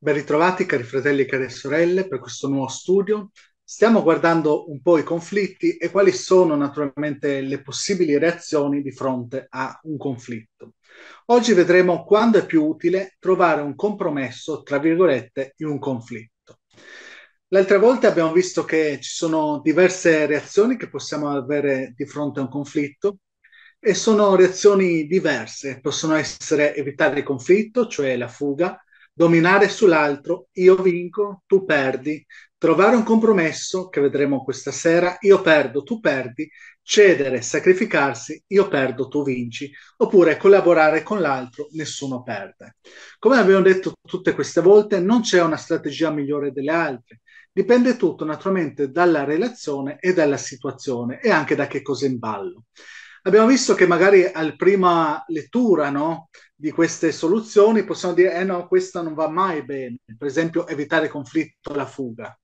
Ben ritrovati cari fratelli e care sorelle per questo nuovo studio. Stiamo guardando un po' i conflitti e quali sono naturalmente le possibili reazioni di fronte a un conflitto. Oggi vedremo quando è più utile trovare un compromesso, tra virgolette, in un conflitto. L'altra volta abbiamo visto che ci sono diverse reazioni che possiamo avere di fronte a un conflitto, e sono reazioni diverse. Possono essere evitare il conflitto, cioè la fuga, dominare sull'altro, io vinco, tu perdi, trovare un compromesso, che vedremo questa sera, io perdo, tu perdi, cedere, sacrificarsi, io perdo, tu vinci, oppure collaborare con l'altro, nessuno perde. Come abbiamo detto tutte queste volte, non c'è una strategia migliore delle altre, dipende tutto naturalmente dalla relazione e dalla situazione e anche da che cosa è in ballo. Abbiamo visto che magari al prima lettura, no? di queste soluzioni possiamo dire eh no, questa non va mai bene, per esempio evitare conflitto, la fuga.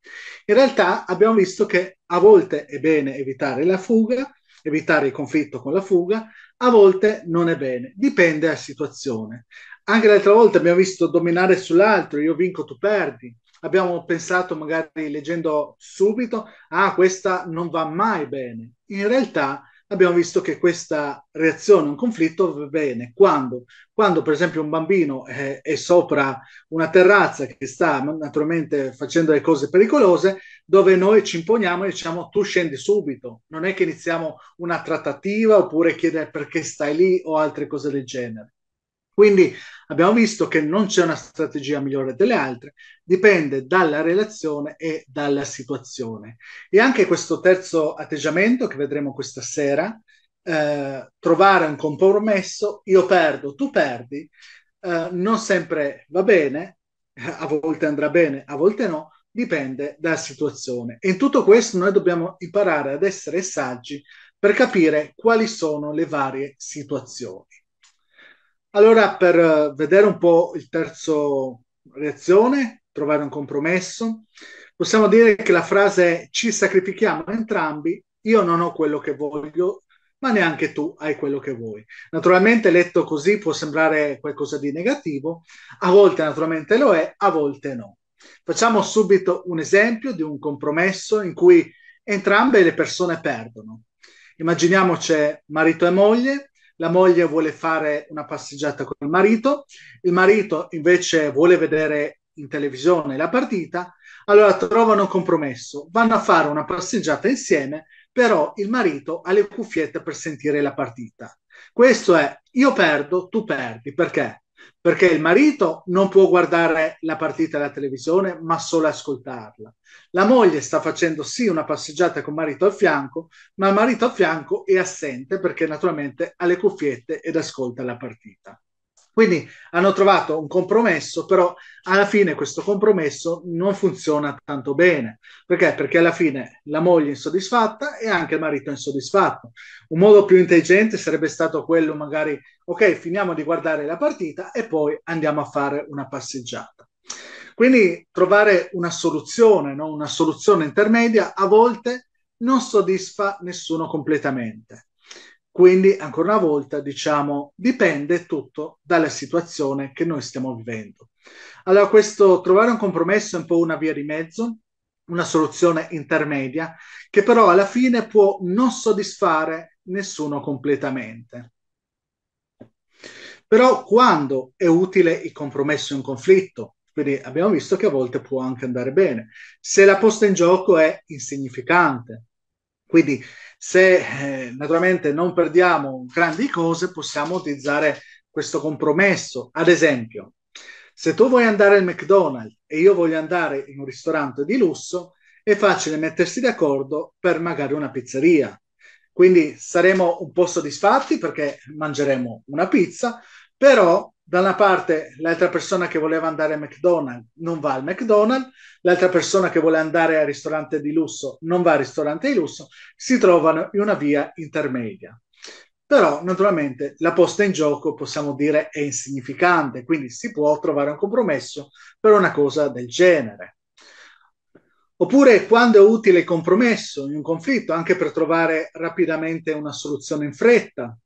In realtà abbiamo visto che a volte è bene evitare la fuga, evitare il conflitto con la fuga, a volte non è bene, dipende dalla situazione. Anche l'altra volta abbiamo visto dominare sull'altro, io vinco, tu perdi. Abbiamo pensato magari leggendo subito, ah questa non va mai bene. In realtà abbiamo visto che questa reazione a un conflitto va bene quando, quando per esempio un bambino è, eh, è, sopra una terrazza che sta naturalmente facendo le cose pericolose, dove noi ci imponiamo e diciamo tu scendi subito, non è che iniziamo una trattativa oppure chiedere perché stai lì o altre cose del genere. Quindi Abbiamo visto che non c'è una strategia migliore delle altre, dipende dalla relazione e dalla situazione. E anche questo terzo atteggiamento che vedremo questa sera, eh, trovare un compromesso, io perdo, tu perdi, eh, non sempre va bene, a volte andrà bene, a volte no, dipende dalla situazione. E in tutto questo noi dobbiamo imparare ad essere saggi per capire quali sono le varie situazioni. Allora, per eh, vedere un po' il terzo reazione, trovare un compromesso, possiamo dire che la frase ci sacrifichiamo entrambi, io non ho quello che voglio, ma neanche tu hai quello che vuoi. Naturalmente letto così può sembrare qualcosa di negativo, a volte naturalmente lo è, a volte no. Facciamo subito un esempio di un compromesso in cui entrambe le persone perdono. Immaginiamoci marito e moglie la moglie vuole fare una passeggiata con il marito, il marito invece vuole vedere in televisione la partita, allora trovano un compromesso, vanno a fare una passeggiata insieme, però il marito ha le cuffiette per sentire la partita. Questo è io perdo, tu perdi, perché? perché il marito non può guardare la partita alla televisione, ma solo ascoltarla. La moglie sta facendo sì una passeggiata con il marito a fianco, ma il marito a fianco è assente perché naturalmente ha le cuffiette ed ascolta la partita. Quindi hanno trovato un compromesso, però alla fine questo compromesso non funziona tanto bene. Perché? Perché alla fine la moglie è insoddisfatta e anche il marito è insoddisfatto. Un modo più intelligente sarebbe stato quello magari, ok, finiamo di guardare la partita e poi andiamo a fare una passeggiata. Quindi trovare una soluzione, no? una soluzione intermedia, a volte non soddisfa nessuno completamente. Quindi, ancora una volta, diciamo, dipende tutto dalla situazione che noi stiamo vivendo. Allora, questo trovare un compromesso è un po' una via di mezzo, una soluzione intermedia, che però alla fine può non soddisfare nessuno completamente. Però quando è utile il compromesso in conflitto? Quindi abbiamo visto che a volte può anche andare bene. Se la posta in gioco è insignificante, quindi se eh, naturalmente non perdiamo grandi cose, possiamo utilizzare questo compromesso. Ad esempio, se tu vuoi andare al McDonald's e io voglio andare in un ristorante di lusso, è facile mettersi d'accordo per magari una pizzeria. Quindi saremo un po' soddisfatti perché mangeremo una pizza, però da una parte l'altra persona che voleva andare a McDonald's non va al McDonald's, l'altra persona che vuole andare al ristorante di lusso non va al ristorante di lusso, si trovano in una via intermedia. Però naturalmente la posta in gioco possiamo dire è insignificante, quindi si può trovare un compromesso per una cosa del genere. Oppure quando è utile il compromesso in un conflitto, anche per trovare rapidamente una soluzione in fretta.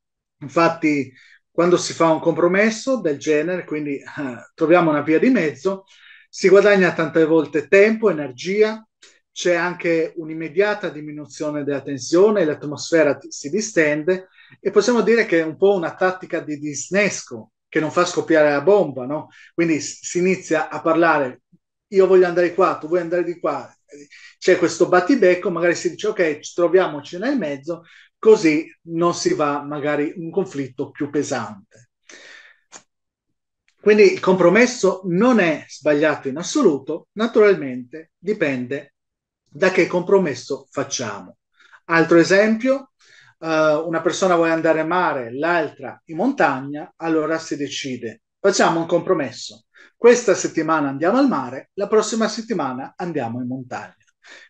Infatti quando si fa un compromesso del genere, quindi eh, troviamo una via di mezzo, si guadagna tante volte tempo, energia, c'è anche un'immediata diminuzione della tensione, l'atmosfera t- si distende e possiamo dire che è un po' una tattica di disnesco che non fa scoppiare la bomba, no? Quindi si inizia a parlare, io voglio andare qua, tu vuoi andare di qua, c'è questo battibecco, magari si dice ok, troviamoci nel mezzo, così non si va magari in un conflitto più pesante. Quindi il compromesso non è sbagliato in assoluto, naturalmente dipende da che compromesso facciamo. Altro esempio, Uh, una persona vuole andare a mare, l'altra in montagna, allora si decide, facciamo un compromesso. Questa settimana andiamo al mare, la prossima settimana andiamo in montagna.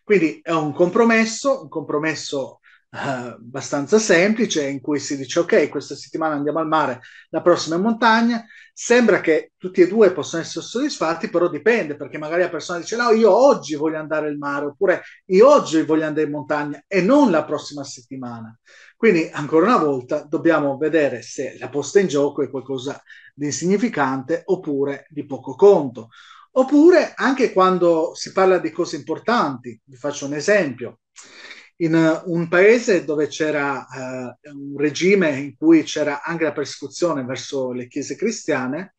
Quindi è un compromesso, un compromesso eh, abbastanza semplice in cui si dice ok, questa settimana andiamo al mare, la prossima in montagna. Sembra che tutti e due possano essere soddisfatti, però dipende, perché magari la persona dice no, io oggi voglio andare al mare, oppure io oggi voglio andare in montagna e non la prossima settimana. Quindi, ancora una volta, dobbiamo vedere se la posta in gioco è qualcosa di insignificante oppure di poco conto. Oppure anche quando si parla di cose importanti, vi faccio un esempio in eh, un paese dove c'era eh, un regime in cui c'era anche la persecuzione verso le chiese cristiane,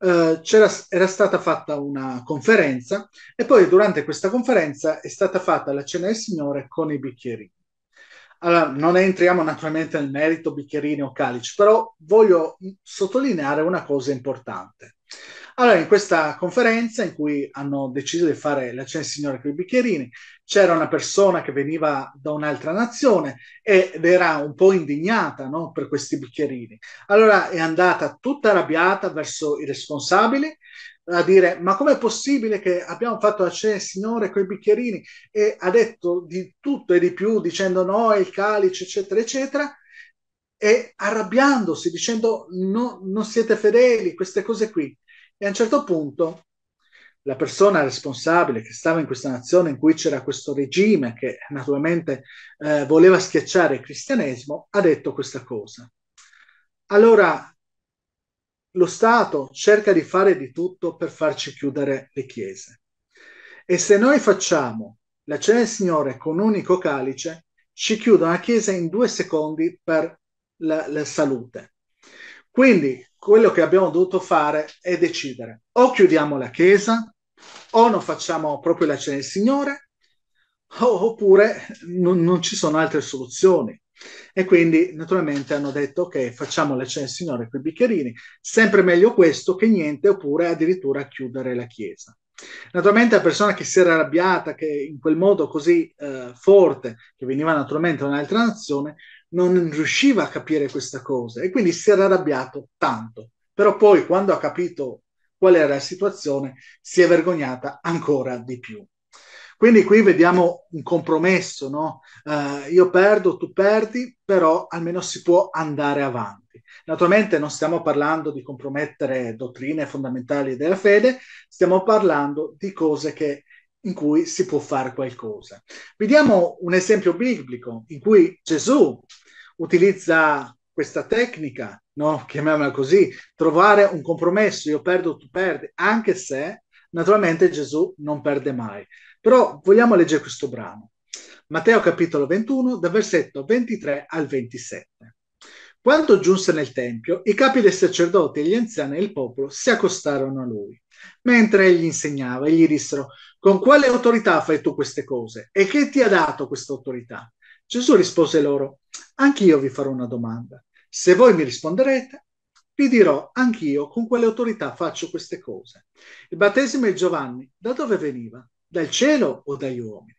eh, era stata fatta una conferenza e poi durante questa conferenza è stata fatta la cena del Signore con i bicchierini. Allora, non entriamo naturalmente nel merito bicchierini o calici, però voglio sottolineare una cosa importante. Allora, in questa conferenza in cui hanno deciso di fare la cena signore con i bicchierini, c'era una persona che veniva da un'altra nazione ed era un po' indignata no, per questi bicchierini. Allora è andata tutta arrabbiata verso i responsabili a dire ma com'è possibile che abbiamo fatto la cena signore con i bicchierini e ha detto di tutto e di più dicendo no, è il calice eccetera eccetera e arrabbiandosi dicendo no, non siete fedeli, queste cose qui. E a un certo punto la persona responsabile che stava in questa nazione in cui c'era questo regime che naturalmente eh, voleva schiacciare il cristianesimo, ha detto questa cosa. Allora lo Stato cerca di fare di tutto per farci chiudere le chiese. E se noi facciamo la cena del Signore con un unico calice, ci chiudono la chiesa in due secondi per la, la salute. Quindi quello che abbiamo dovuto fare è decidere o chiudiamo la chiesa o non facciamo proprio la cena del Signore oppure non, non ci sono altre soluzioni. E quindi naturalmente hanno detto ok, facciamo la cena del Signore con i bicchierini, sempre meglio questo che niente, oppure addirittura chiudere la chiesa. Naturalmente la persona che si era arrabbiata, che in quel modo così eh, forte, che veniva naturalmente da un'altra nazione, non riusciva a capire questa cosa e quindi si era arrabbiato tanto. Però poi quando ha capito qual era la situazione si è vergognata ancora di più. Quindi qui vediamo un compromesso, no? Uh, io perdo, tu perdi, però almeno si può andare avanti. Naturalmente non stiamo parlando di compromettere dottrine fondamentali della fede, stiamo parlando di cose che, in cui si può fare qualcosa. Vediamo un esempio biblico in cui Gesù utilizza questa tecnica, no? chiamiamola così, trovare un compromesso, io perdo, tu perdi, anche se naturalmente Gesù non perde mai. Però vogliamo leggere questo brano. Matteo capitolo 21, dal versetto 23 al 27. Quando giunse nel Tempio, i capi dei sacerdoti e gli anziani e il popolo si accostarono a lui. Mentre egli insegnava, e gli dissero, con quale autorità fai tu queste cose? E chi ti ha dato questa autorità? Gesù rispose loro, anch'io vi farò una domanda. Se voi mi risponderete, vi dirò anch'io con quale autorità faccio queste cose. Il battesimo di Giovanni da dove veniva? Dal cielo o dagli uomini?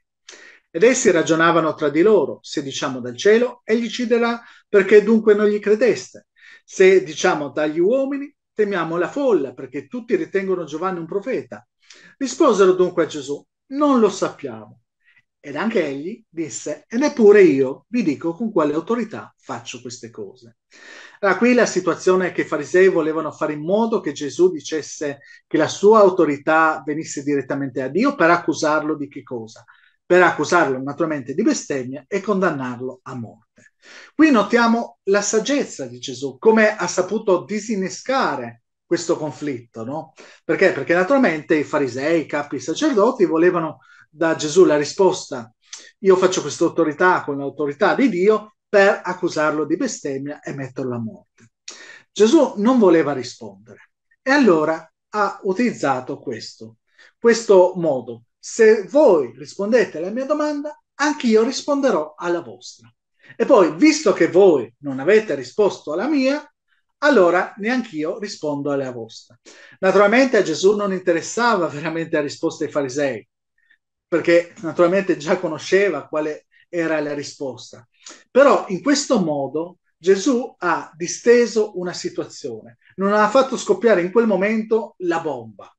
Ed essi ragionavano tra di loro, se diciamo dal cielo, egli ci dirà perché dunque non gli credeste. Se diciamo dagli uomini, temiamo la folla, perché tutti ritengono Giovanni un profeta. Risposero dunque a Gesù, non lo sappiamo. Ed anche egli disse, e neppure io vi dico con quale autorità faccio queste cose. Allora, qui la situazione è che i farisei volevano fare in modo che Gesù dicesse che la sua autorità venisse direttamente a Dio per accusarlo di che cosa? Per accusarlo naturalmente di bestemmia e condannarlo a morte. Qui notiamo la saggezza di Gesù, come ha saputo disinnescare questo conflitto, no? Perché? Perché naturalmente i farisei, i capi sacerdoti volevano da Gesù la risposta, io faccio questa autorità con l'autorità di Dio per accusarlo di bestemmia e metterlo a morte. Gesù non voleva rispondere e allora ha utilizzato questo, questo modo. Se voi rispondete alla mia domanda, anch'io risponderò alla vostra. E poi, visto che voi non avete risposto alla mia, allora neanch'io rispondo alla vostra. Naturalmente a Gesù non interessava veramente la risposta dei farisei, perché naturalmente già conosceva quale era la risposta. Però in questo modo Gesù ha disteso una situazione, non ha fatto scoppiare in quel momento la bomba.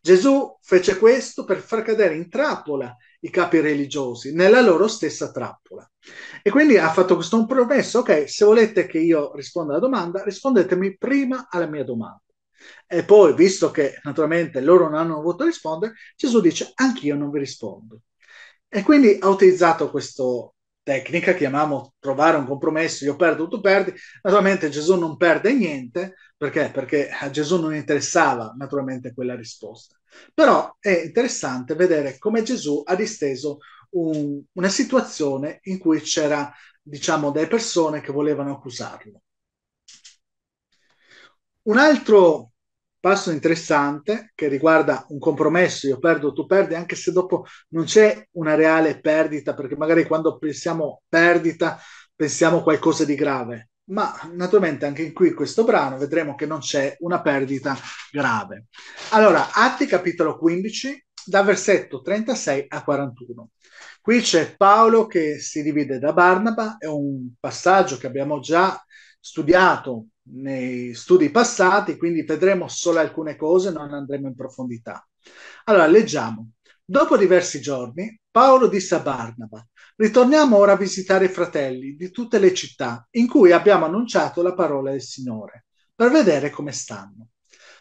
Gesù fece questo per far cadere in trappola i capi religiosi, nella loro stessa trappola. E quindi ha fatto questo compromesso, ok, se volete che io risponda alla domanda, rispondetemi prima alla mia domanda. E poi, visto che naturalmente loro non hanno voluto rispondere, Gesù dice, anch'io non vi rispondo. E quindi ha utilizzato questa tecnica, chiamiamo trovare un compromesso, io perdo, tu perdi. Naturalmente Gesù non perde niente, perché? Perché a Gesù non interessava naturalmente quella risposta. Però è interessante vedere come Gesù ha disteso un, una situazione in cui c'era, diciamo, delle persone che volevano accusarlo. Un altro passo interessante che riguarda un compromesso, io perdo, tu perdi, anche se dopo non c'è una reale perdita, perché magari quando pensiamo perdita pensiamo qualcosa di grave, ma naturalmente anche qui questo brano vedremo che non c'è una perdita grave. Allora, Atti capitolo 15, da versetto 36 a 41. Qui c'è Paolo che si divide da Barnaba, è un passaggio che abbiamo già studiato nei studi passati, quindi vedremo solo alcune cose, non andremo in profondità. Allora, leggiamo. Dopo diversi giorni, Paolo disse a Barnaba, ritorniamo ora a visitare i fratelli di tutte le città in cui abbiamo annunciato la parola del Signore, per vedere come stanno.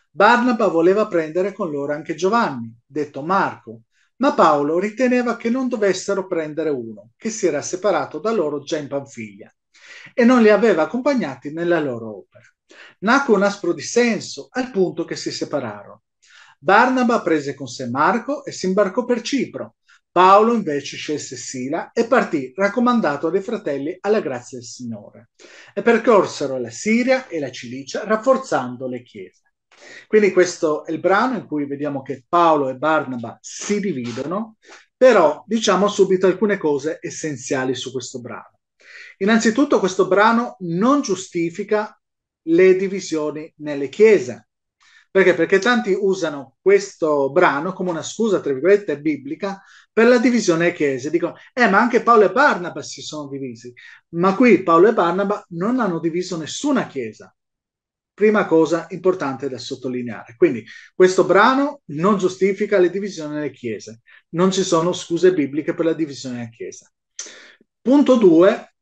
Barnaba voleva prendere con loro anche Giovanni, detto Marco, ma Paolo riteneva che non dovessero prendere uno, che si era separato da loro già in Panfiglia e non li aveva accompagnati nella loro opera. Nacque un aspro dissenso al punto che si separarono. Barnaba prese con sé Marco e si imbarcò per Cipro. Paolo invece scelse Sila e partì raccomandato dai fratelli alla grazia del Signore e percorsero la Siria e la Cilicia rafforzando le chiese. Quindi questo è il brano in cui vediamo che Paolo e Barnaba si dividono, però diciamo subito alcune cose essenziali su questo brano. Innanzitutto questo brano non giustifica le divisioni nelle chiese. Perché? Perché tanti usano questo brano come una scusa, tra virgolette, biblica per la divisione delle chiese. Dicono, eh, ma anche Paolo e Barnaba si sono divisi. Ma qui Paolo e Barnaba non hanno diviso nessuna chiesa. Prima cosa importante da sottolineare. Quindi questo brano non giustifica le divisioni delle chiese. Non ci sono scuse bibliche per la divisione della chiesa. Punto 2,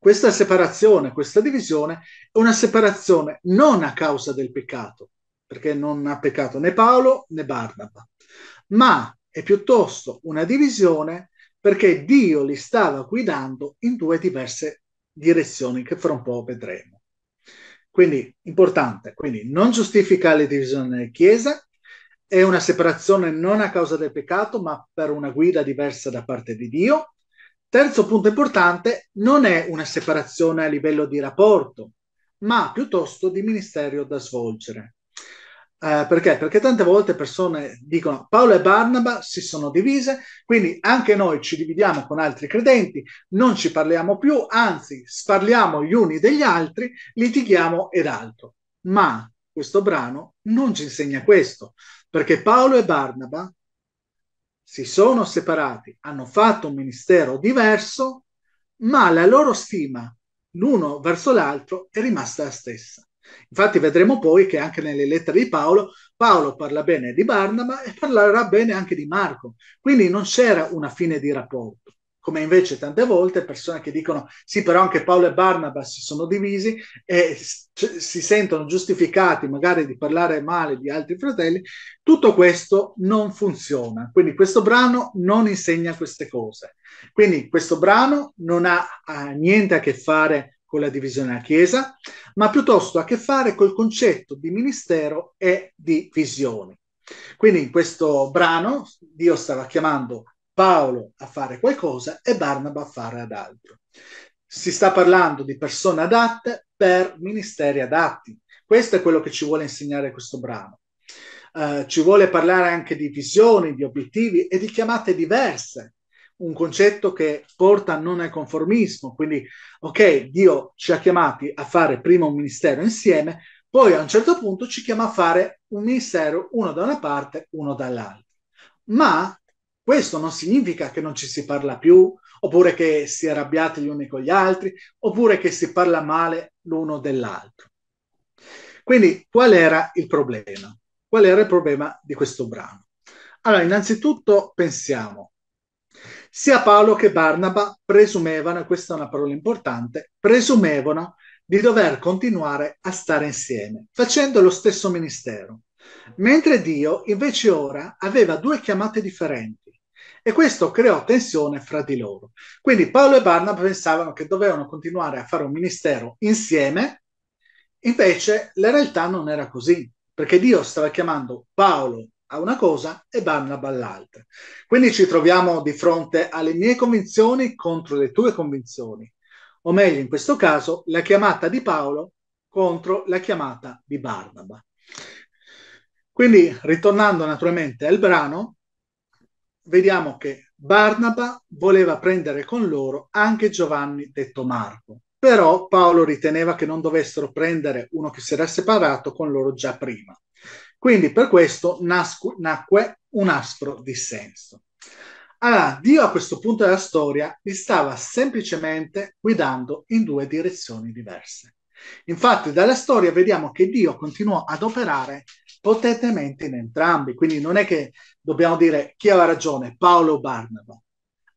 questa separazione, questa divisione è una separazione non a causa del peccato, perché non ha peccato né Paolo né Barnaba, ma è piuttosto una divisione perché Dio li stava guidando in due diverse direzioni che fra un po' vedremo. Quindi, importante, quindi non giustifica le divisioni nella Chiesa, è una separazione non a causa del peccato, ma per una guida diversa da parte di Dio, Terzo punto importante, non è una separazione a livello di rapporto, ma piuttosto di ministero da svolgere. Eh, perché? Perché tante volte persone dicono Paolo e Barnaba si sono divise, quindi anche noi ci dividiamo con altri credenti, non ci parliamo più, anzi sparliamo gli uni degli altri, litighiamo ed altro. Ma questo brano non ci insegna questo, perché Paolo e Barnaba si sono separati, hanno fatto un ministero diverso, ma la loro stima l'uno verso l'altro è rimasta la stessa. Infatti vedremo poi che anche nelle lettere di Paolo, Paolo parla bene di Barnaba e parlerà bene anche di Marco. Quindi non c'era una fine di rapporto come invece tante volte persone che dicono sì, però anche Paolo e Barnabas si sono divisi e c- si sentono giustificati magari di parlare male di altri fratelli, tutto questo non funziona. Quindi questo brano non insegna queste cose. Quindi questo brano non ha, ha niente a che fare con la divisione della Chiesa, ma piuttosto a che fare col concetto di ministero e di visione. Quindi in questo brano Dio stava chiamando Paolo a fare qualcosa e Barnaba a fare ad altro. Si sta parlando di persone adatte per ministeri adatti. Questo è quello che ci vuole insegnare questo brano. Uh, ci vuole parlare anche di visioni, di obiettivi e di chiamate diverse. Un concetto che porta non al conformismo, quindi, ok, Dio ci ha chiamati a fare prima un ministero insieme, poi a un certo punto ci chiama a fare un ministero uno da una parte, uno dall'altra. Ma questo non significa che non ci si parla più, oppure che si è arrabbiati gli uni con gli altri, oppure che si parla male l'uno dell'altro. Quindi qual era il problema? Qual era il problema di questo brano? Allora, innanzitutto pensiamo, sia Paolo che Barnaba presumevano, e questa è una parola importante, presumevano di dover continuare a stare insieme, facendo lo stesso ministero, mentre Dio invece ora aveva due chiamate differenti e questo creò tensione fra di loro. Quindi Paolo e Barna pensavano che dovevano continuare a fare un ministero insieme, invece la realtà non era così, perché Dio stava chiamando Paolo a una cosa e Barnaba all'altra. Quindi ci troviamo di fronte alle mie convinzioni contro le tue convinzioni, o meglio in questo caso la chiamata di Paolo contro la chiamata di Barnaba. Quindi ritornando naturalmente al brano, vediamo che Barnaba voleva prendere con loro anche Giovanni detto Marco, però Paolo riteneva che non dovessero prendere uno che si era separato con loro già prima. Quindi per questo nascu- nacque un aspro dissenso. Allora, Dio a questo punto della storia li stava semplicemente guidando in due direzioni diverse. Infatti, dalla storia vediamo che Dio continuò ad operare potentemente in entrambi. Quindi non è che dobbiamo dire chi aveva ragione, Paolo o Barnaba.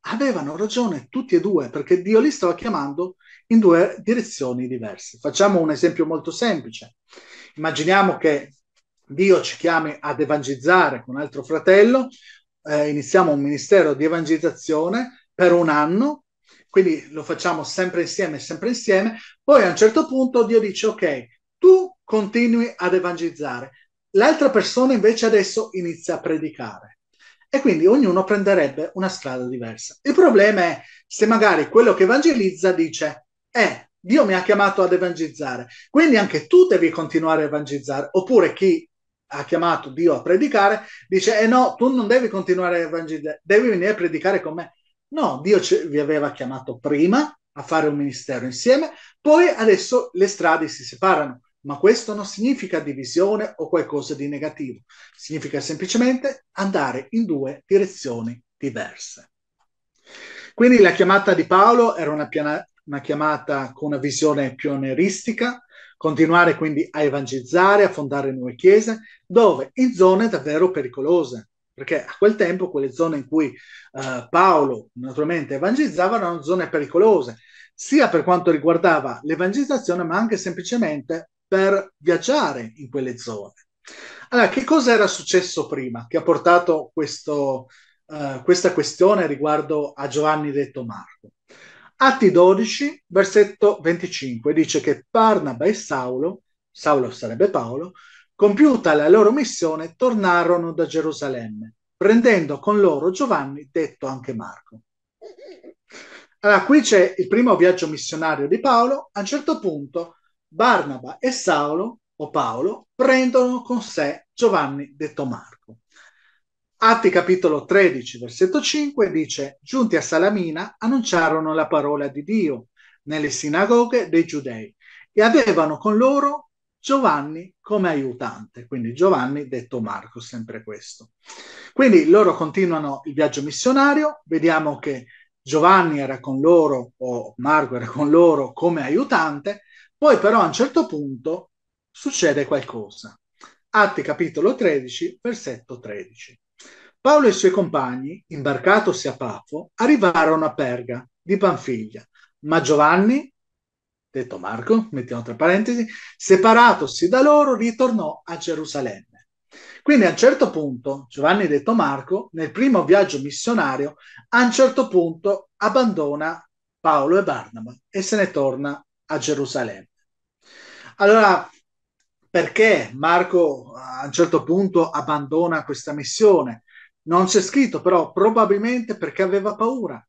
Avevano ragione tutti e due perché Dio li stava chiamando in due direzioni diverse. Facciamo un esempio molto semplice. Immaginiamo che Dio ci chiami ad evangelizzare con un altro fratello, eh, iniziamo un ministero di evangelizzazione per un anno, quindi lo facciamo sempre insieme, sempre insieme, poi a un certo punto Dio dice ok, tu continui ad evangelizzare, L'altra persona invece adesso inizia a predicare e quindi ognuno prenderebbe una strada diversa. Il problema è se magari quello che evangelizza dice, eh, Dio mi ha chiamato ad evangelizzare, quindi anche tu devi continuare a evangelizzare, oppure chi ha chiamato Dio a predicare dice, eh no, tu non devi continuare a evangelizzare, devi venire a predicare con me. No, Dio ce- vi aveva chiamato prima a fare un ministero insieme, poi adesso le strade si separano ma questo non significa divisione o qualcosa di negativo, significa semplicemente andare in due direzioni diverse. Quindi la chiamata di Paolo era una, piana- una chiamata con una visione pionieristica, continuare quindi a evangelizzare, a fondare nuove chiese, dove in zone davvero pericolose, perché a quel tempo quelle zone in cui eh, Paolo naturalmente evangelizzava erano zone pericolose, sia per quanto riguardava l'evangelizzazione, ma anche semplicemente per viaggiare in quelle zone. Allora, che cosa era successo prima che ha portato questo, uh, questa questione riguardo a Giovanni detto Marco? Atti 12, versetto 25, dice che Barnaba e Saulo, Saulo sarebbe Paolo, compiuta la loro missione, tornarono da Gerusalemme, prendendo con loro Giovanni, detto anche Marco. Allora, qui c'è il primo viaggio missionario di Paolo, a un certo punto Barnaba e Saulo, o Paolo, prendono con sé Giovanni detto Marco. Atti capitolo 13, versetto 5 dice, giunti a Salamina annunciarono la parola di Dio nelle sinagoghe dei giudei e avevano con loro Giovanni come aiutante, quindi Giovanni detto Marco, sempre questo. Quindi loro continuano il viaggio missionario, vediamo che Giovanni era con loro o Marco era con loro come aiutante poi però a un certo punto succede qualcosa. Atti capitolo 13, versetto 13. Paolo e i suoi compagni, imbarcatosi a Pafo, arrivarono a Perga di Panfiglia, ma Giovanni, detto Marco, mettiamo tra parentesi, separatosi da loro, ritornò a Gerusalemme. Quindi a un certo punto, Giovanni detto Marco, nel primo viaggio missionario, a un certo punto abbandona Paolo e Barnaba e se ne torna a Gerusalemme. Allora, perché Marco a un certo punto abbandona questa missione? Non c'è scritto, però probabilmente perché aveva paura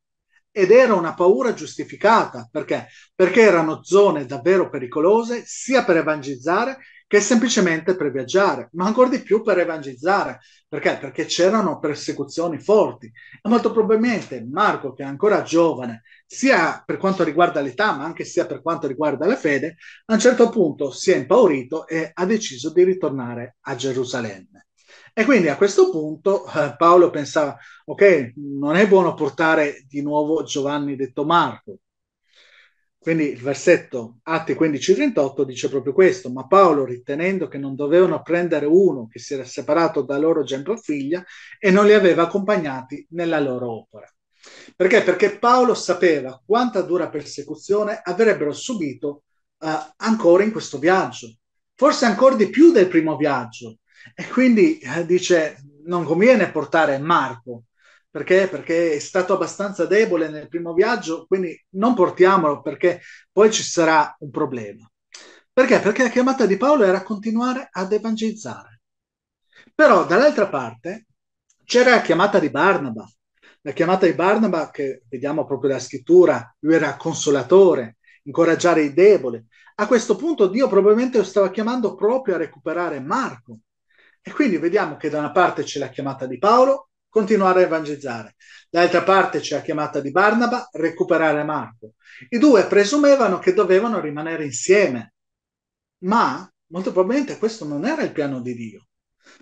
ed era una paura giustificata perché? perché erano zone davvero pericolose sia per evangelizzare che semplicemente per viaggiare, ma ancora di più per evangelizzare perché? Perché c'erano persecuzioni forti e molto probabilmente Marco, che è ancora giovane, sia per quanto riguarda l'età, ma anche sia per quanto riguarda la fede, a un certo punto si è impaurito e ha deciso di ritornare a Gerusalemme. E quindi a questo punto eh, Paolo pensava, ok, non è buono portare di nuovo Giovanni detto Marco. Quindi il versetto Atti 15:38 dice proprio questo, ma Paolo ritenendo che non dovevano prendere uno che si era separato da loro genero figlia e non li aveva accompagnati nella loro opera. Perché? Perché Paolo sapeva quanta dura persecuzione avrebbero subito eh, ancora in questo viaggio, forse ancora di più del primo viaggio, e quindi eh, dice, non conviene portare Marco, perché? perché? è stato abbastanza debole nel primo viaggio, quindi non portiamolo perché poi ci sarà un problema. Perché? Perché la chiamata di Paolo era continuare ad evangelizzare. Però dall'altra parte c'era la chiamata di Barnaba, la chiamata di Barnaba che vediamo proprio dalla scrittura, lui era consolatore, incoraggiare i deboli. A questo punto Dio probabilmente lo stava chiamando proprio a recuperare Marco, e quindi vediamo che da una parte c'è la chiamata di Paolo, continuare a evangelizzare, dall'altra parte c'è la chiamata di Barnaba, recuperare Marco. I due presumevano che dovevano rimanere insieme, ma molto probabilmente questo non era il piano di Dio.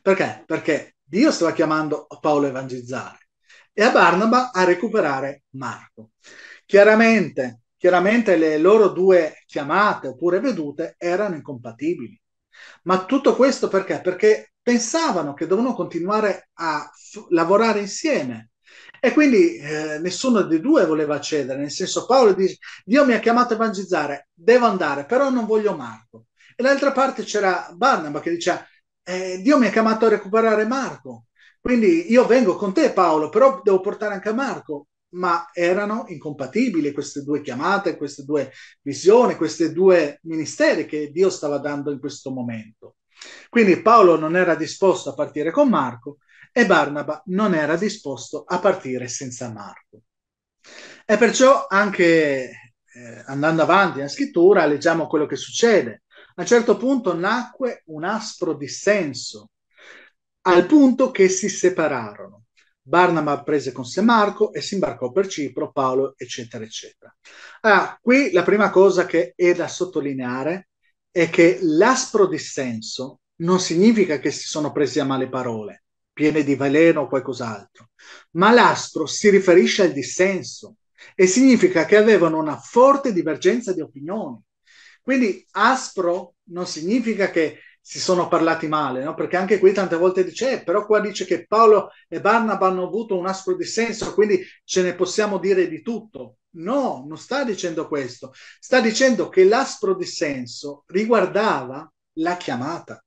Perché? Perché Dio stava chiamando Paolo a evangelizzare e a Barnaba a recuperare Marco. Chiaramente, chiaramente le loro due chiamate oppure vedute erano incompatibili. Ma tutto questo perché? Perché pensavano che dovevano continuare a f- lavorare insieme. E quindi eh, nessuno dei due voleva cedere, nel senso Paolo dice Dio mi ha chiamato a evangelizzare, devo andare, però non voglio Marco. E dall'altra parte c'era Barnaba che diceva eh, Dio mi ha chiamato a recuperare Marco, quindi io vengo con te Paolo, però devo portare anche Marco. Ma erano incompatibili queste due chiamate, queste due visioni, questi due ministeri che Dio stava dando in questo momento. Quindi Paolo non era disposto a partire con Marco e Barnaba non era disposto a partire senza Marco. E perciò anche eh, andando avanti nella scrittura leggiamo quello che succede. A un certo punto nacque un aspro dissenso, al punto che si separarono. Barnaba prese con sé Marco e si imbarcò per Cipro, Paolo, eccetera, eccetera. Allora, ah, qui la prima cosa che è da sottolineare è che l'aspro dissenso non significa che si sono presi a male parole, piene di veleno o qualcos'altro, ma l'aspro si riferisce al dissenso e significa che avevano una forte divergenza di opinioni. Quindi aspro non significa che si sono parlati male, no? perché anche qui tante volte dice, eh, però qua dice che Paolo e Barnaba hanno avuto un aspro dissenso, quindi ce ne possiamo dire di tutto. No, non sta dicendo questo, sta dicendo che l'aspro dissenso riguardava la chiamata,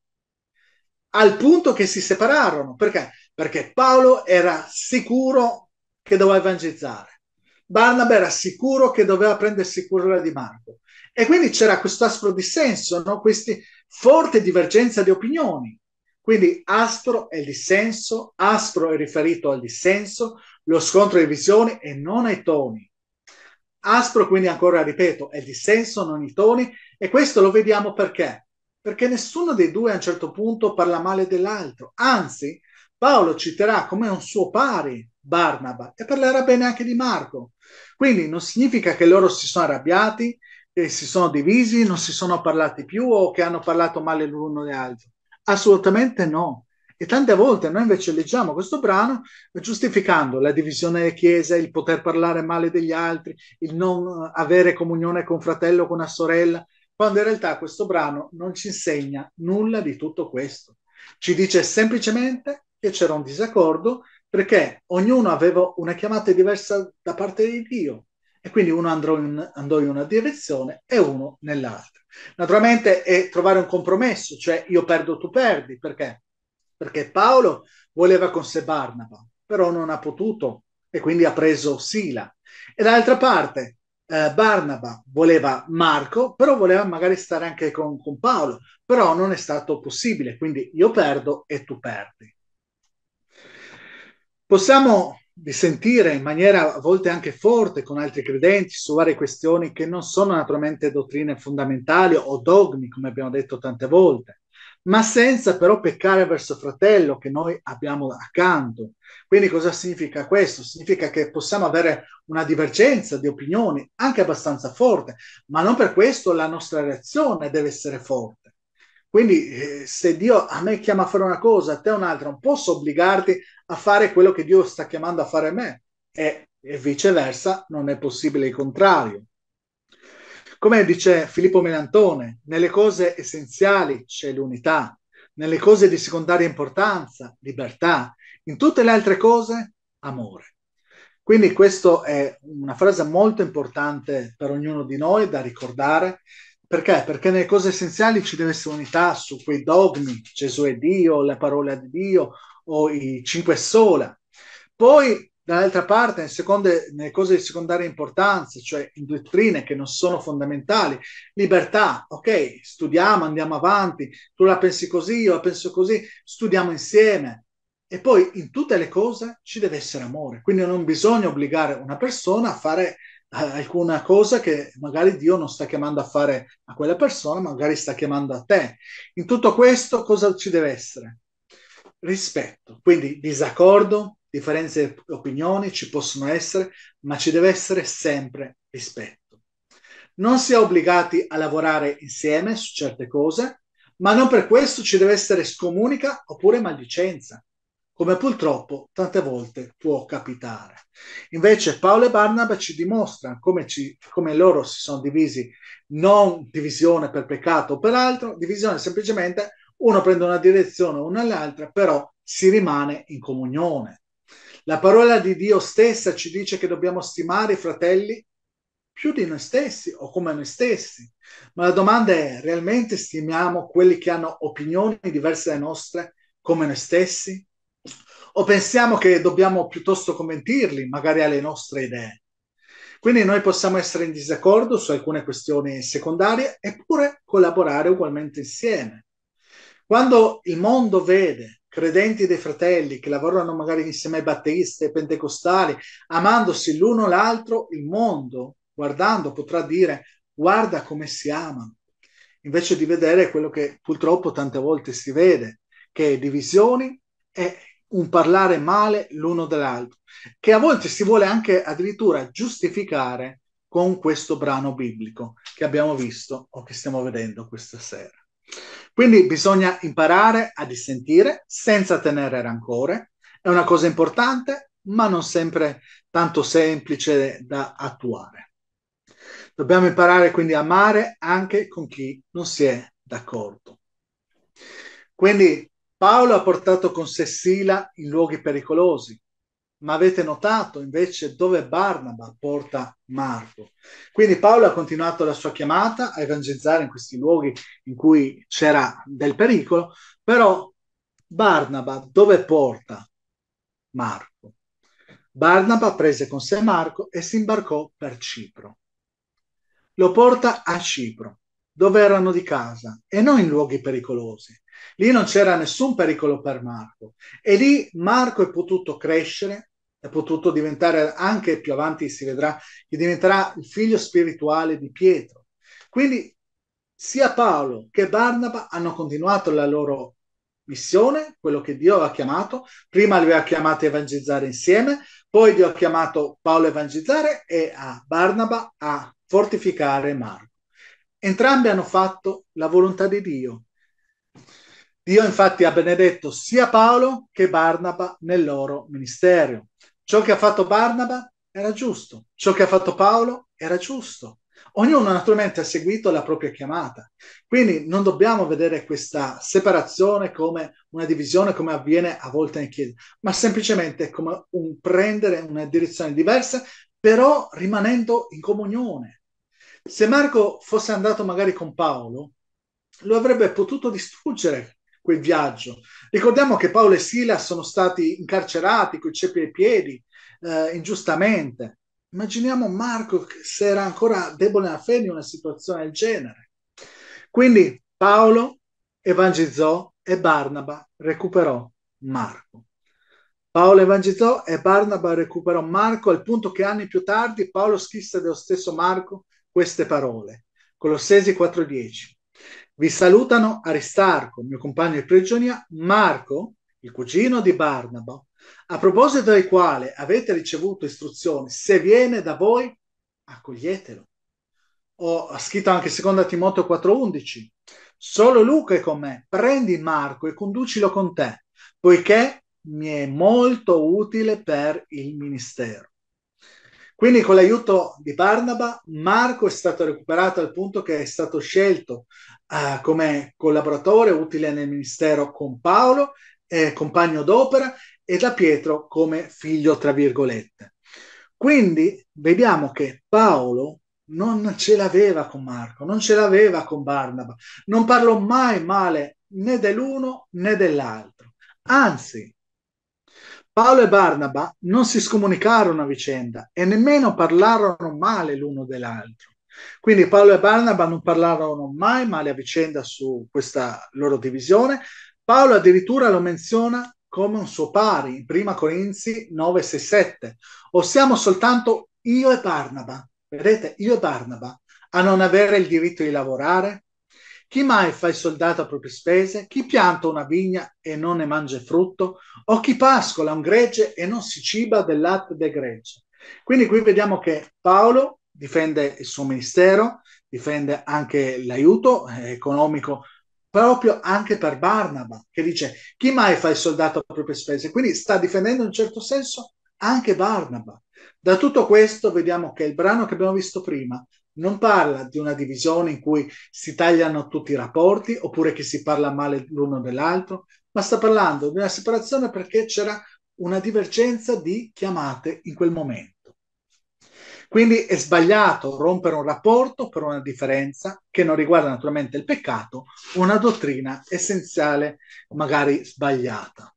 al punto che si separarono. Perché? Perché Paolo era sicuro che doveva evangelizzare, Barnabé era sicuro che doveva prendersi cura di Marco. E quindi c'era questo aspro dissenso, no? questa forte divergenza di opinioni. Quindi aspro è il dissenso, aspro è riferito al dissenso, lo scontro di visioni e non ai toni. Aspro, quindi ancora ripeto, è dissenso non i toni e questo lo vediamo perché? Perché nessuno dei due a un certo punto parla male dell'altro, anzi Paolo citerà come un suo pari Barnaba e parlerà bene anche di Marco. Quindi non significa che loro si sono arrabbiati, che si sono divisi, non si sono parlati più o che hanno parlato male l'uno dell'altro. Assolutamente no. E tante volte noi invece leggiamo questo brano giustificando la divisione delle Chiesa, il poter parlare male degli altri, il non avere comunione con fratello o con una sorella, quando in realtà questo brano non ci insegna nulla di tutto questo. Ci dice semplicemente che c'era un disaccordo perché ognuno aveva una chiamata diversa da parte di Dio e quindi uno in, andò in una direzione e uno nell'altra. Naturalmente è trovare un compromesso, cioè io perdo, tu perdi, perché perché Paolo voleva con sé Barnaba, però non ha potuto e quindi ha preso Sila. E dall'altra parte eh, Barnaba voleva Marco, però voleva magari stare anche con, con Paolo, però non è stato possibile, quindi io perdo e tu perdi. Possiamo di sentire in maniera a volte anche forte con altri credenti su varie questioni che non sono naturalmente dottrine fondamentali o dogmi, come abbiamo detto tante volte ma senza però peccare verso fratello che noi abbiamo accanto. Quindi cosa significa questo? Significa che possiamo avere una divergenza di opinioni anche abbastanza forte, ma non per questo la nostra reazione deve essere forte. Quindi eh, se Dio a me chiama a fare una cosa, a te un'altra, non posso obbligarti a fare quello che Dio sta chiamando a fare a me e, e viceversa non è possibile il contrario. Come dice Filippo Melantone, nelle cose essenziali c'è l'unità, nelle cose di secondaria importanza, libertà, in tutte le altre cose, amore. Quindi questa è una frase molto importante per ognuno di noi da ricordare. Perché? Perché nelle cose essenziali ci deve essere unità su quei dogmi, Gesù è Dio, la parola di Dio o i cinque sola. Poi dall'altra parte in seconde, nelle cose di secondaria importanza, cioè in dottrine che non sono fondamentali, libertà, ok, studiamo, andiamo avanti, tu la pensi così, io la penso così, studiamo insieme. E poi in tutte le cose ci deve essere amore, quindi non bisogna obbligare una persona a fare alcuna cosa che magari Dio non sta chiamando a fare a quella persona, magari sta chiamando a te. In tutto questo cosa ci deve essere? Rispetto, quindi disaccordo, differenze di opinioni ci possono essere, ma ci deve essere sempre rispetto. Non si è obbligati a lavorare insieme su certe cose, ma non per questo ci deve essere scomunica oppure maldicenza, come purtroppo tante volte può capitare. Invece Paolo e Barnaba ci dimostrano come, ci, come loro si sono divisi, non divisione per peccato o per altro, divisione semplicemente uno prende una direzione o una l'altra, però si rimane in comunione. La parola di Dio stessa ci dice che dobbiamo stimare i fratelli più di noi stessi o come noi stessi. Ma la domanda è, realmente stimiamo quelli che hanno opinioni diverse dalle nostre come noi stessi? O pensiamo che dobbiamo piuttosto commentirli, magari alle nostre idee? Quindi noi possiamo essere in disaccordo su alcune questioni secondarie eppure collaborare ugualmente insieme. Quando il mondo vede credenti dei fratelli che lavorano magari insieme ai batteristi, ai pentecostali, amandosi l'uno l'altro, il mondo, guardando, potrà dire guarda come si amano, invece di vedere quello che purtroppo tante volte si vede, che divisioni e un parlare male l'uno dell'altro, che a volte si vuole anche addirittura giustificare con questo brano biblico che abbiamo visto o che stiamo vedendo questa sera. Quindi bisogna imparare a dissentire senza tenere rancore. È una cosa importante, ma non sempre tanto semplice da attuare. Dobbiamo imparare quindi a amare anche con chi non si è d'accordo. Quindi Paolo ha portato con sé Sila in luoghi pericolosi, ma avete notato invece dove Barnaba porta Marco. Quindi Paolo ha continuato la sua chiamata a evangelizzare in questi luoghi in cui c'era del pericolo, però Barnaba dove porta Marco? Barnaba prese con sé Marco e si imbarcò per Cipro. Lo porta a Cipro, dove erano di casa, e non in luoghi pericolosi, Lì non c'era nessun pericolo per Marco e lì Marco è potuto crescere, è potuto diventare anche più avanti si vedrà che diventerà il figlio spirituale di Pietro. Quindi sia Paolo che Barnaba hanno continuato la loro missione, quello che Dio aveva chiamato, prima li aveva chiamati a evangelizzare insieme, poi Dio ha chiamato Paolo a evangelizzare e a Barnaba a fortificare Marco. Entrambi hanno fatto la volontà di Dio. Dio infatti ha benedetto sia Paolo che Barnaba nel loro ministero. Ciò che ha fatto Barnaba era giusto, ciò che ha fatto Paolo era giusto. Ognuno naturalmente ha seguito la propria chiamata. Quindi non dobbiamo vedere questa separazione come una divisione, come avviene a volte in chiesa, ma semplicemente come un prendere una direzione diversa, però rimanendo in comunione. Se Marco fosse andato magari con Paolo, lo avrebbe potuto distruggere quel viaggio. Ricordiamo che Paolo e Sila sono stati incarcerati coi ceppi ai piedi, eh, ingiustamente. Immaginiamo Marco se era ancora debole nella fede in una situazione del genere. Quindi Paolo evangelizzò e Barnaba recuperò Marco. Paolo evangelizzò e Barnaba recuperò Marco al punto che anni più tardi Paolo scrisse dello stesso Marco queste parole. Colossesi 4:10 vi salutano Aristarco, mio compagno di prigionia, Marco, il cugino di Barnabo, a proposito del quale avete ricevuto istruzioni, se viene da voi, accoglietelo. Ho scritto anche 2 Timoteo 4:11. Solo Luca è con me, prendi Marco e conducilo con te, poiché mi è molto utile per il ministero. Quindi con l'aiuto di Barnaba, Marco è stato recuperato al punto che è stato scelto uh, come collaboratore utile nel ministero con Paolo, eh, compagno d'opera, e da Pietro come figlio, tra virgolette. Quindi vediamo che Paolo non ce l'aveva con Marco, non ce l'aveva con Barnaba, non parlò mai male né dell'uno né dell'altro. Anzi, Paolo e Barnaba non si scomunicarono a vicenda e nemmeno parlarono male l'uno dell'altro. Quindi Paolo e Barnaba non parlarono mai male a vicenda su questa loro divisione. Paolo addirittura lo menziona come un suo pari in 1 Corinzi 9:67. O siamo soltanto io e Barnaba, vedete, io e Barnaba, a non avere il diritto di lavorare, chi mai fa il soldato a proprie spese? Chi pianta una vigna e non ne mangia frutto? O chi pascola un gregge e non si ciba del latte del gregge? Quindi qui vediamo che Paolo difende il suo ministero, difende anche l'aiuto eh, economico proprio anche per Barnaba, che dice chi mai fa il soldato a proprie spese? Quindi sta difendendo in un certo senso anche Barnaba. Da tutto questo vediamo che il brano che abbiamo visto prima non parla di una divisione in cui si tagliano tutti i rapporti oppure che si parla male l'uno dell'altro, ma sta parlando di una separazione perché c'era una divergenza di chiamate in quel momento. Quindi è sbagliato rompere un rapporto per una differenza che non riguarda naturalmente il peccato, una dottrina essenziale magari sbagliata.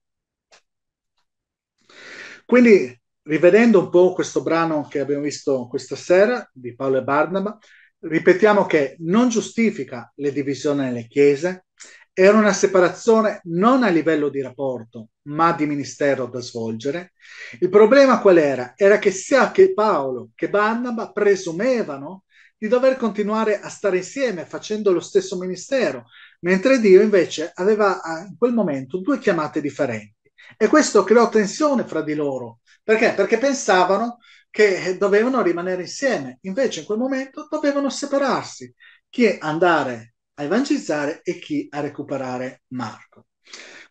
Quindi rivedendo un po' questo brano che abbiamo visto questa sera di Paolo e Barnaba, ripetiamo che non giustifica le divisioni nelle chiese, era una separazione non a livello di rapporto, ma di ministero da svolgere. Il problema qual era? Era che sia che Paolo che Barnaba presumevano di dover continuare a stare insieme facendo lo stesso ministero, mentre Dio invece aveva ah, in quel momento due chiamate differenti. E questo creò tensione fra di loro, perché? Perché pensavano che dovevano rimanere insieme, invece in quel momento dovevano separarsi, chi andare a evangelizzare e chi a recuperare Marco.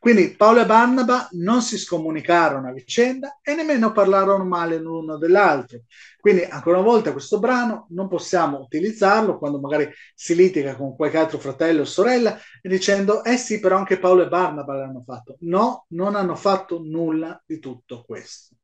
Quindi Paolo e Barnaba non si scomunicarono a vicenda e nemmeno parlarono male l'uno dell'altro. Quindi, ancora una volta, questo brano non possiamo utilizzarlo quando magari si litiga con qualche altro fratello o sorella dicendo: Eh sì, però anche Paolo e Barnaba l'hanno fatto. No, non hanno fatto nulla di tutto questo.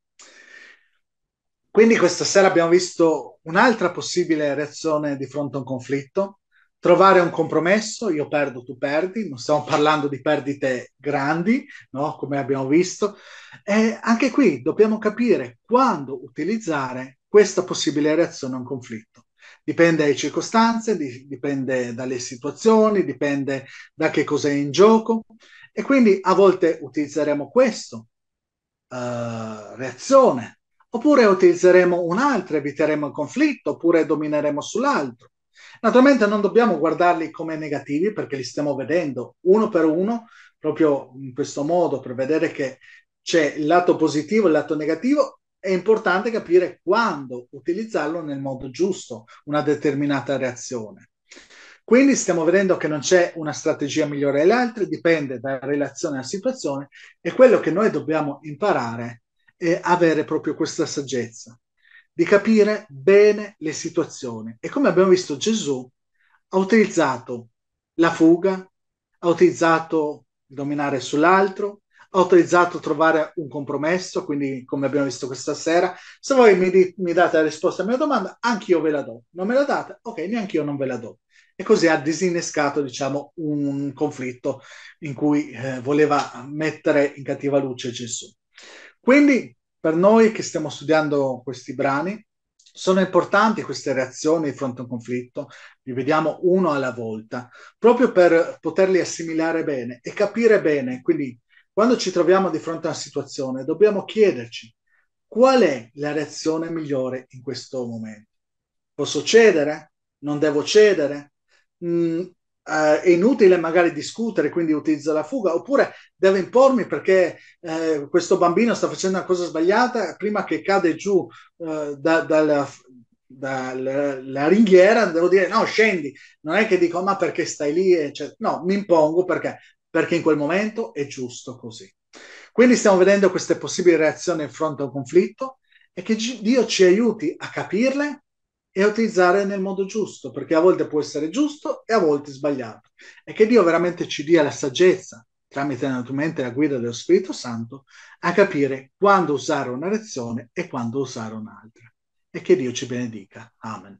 Quindi questa sera abbiamo visto un'altra possibile reazione di fronte a un conflitto, trovare un compromesso, io perdo, tu perdi, non stiamo parlando di perdite grandi, no? come abbiamo visto, e anche qui dobbiamo capire quando utilizzare questa possibile reazione a un conflitto. Dipende dalle circostanze, di- dipende dalle situazioni, dipende da che cosa è in gioco e quindi a volte utilizzeremo questa uh, eh, reazione Oppure utilizzeremo un altro, eviteremo il conflitto, oppure domineremo sull'altro. Naturalmente non dobbiamo guardarli come negativi perché li stiamo vedendo uno per uno, proprio in questo modo, per vedere che c'è il lato positivo e il lato negativo, è importante capire quando utilizzarlo nel modo giusto, una determinata reazione. Quindi stiamo vedendo che non c'è una strategia migliore delle altre, dipende dalla relazione alla situazione e quello che noi dobbiamo imparare eh, avere proprio questa saggezza, di capire bene le situazioni. E come abbiamo visto, Gesù ha utilizzato la fuga, ha utilizzato il dominare sull'altro, ha utilizzato trovare un compromesso, quindi come abbiamo visto questa sera, se voi mi, di- mi date la risposta alla mia domanda, anch'io ve la do. Non me la date? Ok, neanche io non ve la do. E così ha disinnescato, diciamo, un conflitto in cui eh, voleva mettere in cattiva luce Gesù. Quindi per noi che stiamo studiando questi brani sono importanti queste reazioni di fronte a un conflitto, li vediamo uno alla volta, proprio per poterli assimilare bene e capire bene. Quindi quando ci troviamo di fronte a una situazione dobbiamo chiederci qual è la reazione migliore in questo momento. Posso cedere? Non devo cedere? Mm, eh, è inutile magari discutere, quindi utilizzo la fuga, oppure devo impormi perché eh, questo bambino sta facendo una cosa sbagliata, prima che cade giù eh, da, dalla, dalla ringhiera, devo dire no, scendi, non è che dico ma perché stai lì, eccetera. no, mi impongo perché? perché in quel momento è giusto così. Quindi stiamo vedendo queste possibili reazioni in fronte a un conflitto e che Dio ci aiuti a capirle e utilizzare nel modo giusto, perché a volte può essere giusto e a volte sbagliato. E che Dio veramente ci dia la saggezza, tramite naturalmente la guida dello Spirito Santo, a capire quando usare una lezione e quando usare un'altra. E che Dio ci benedica. Amen.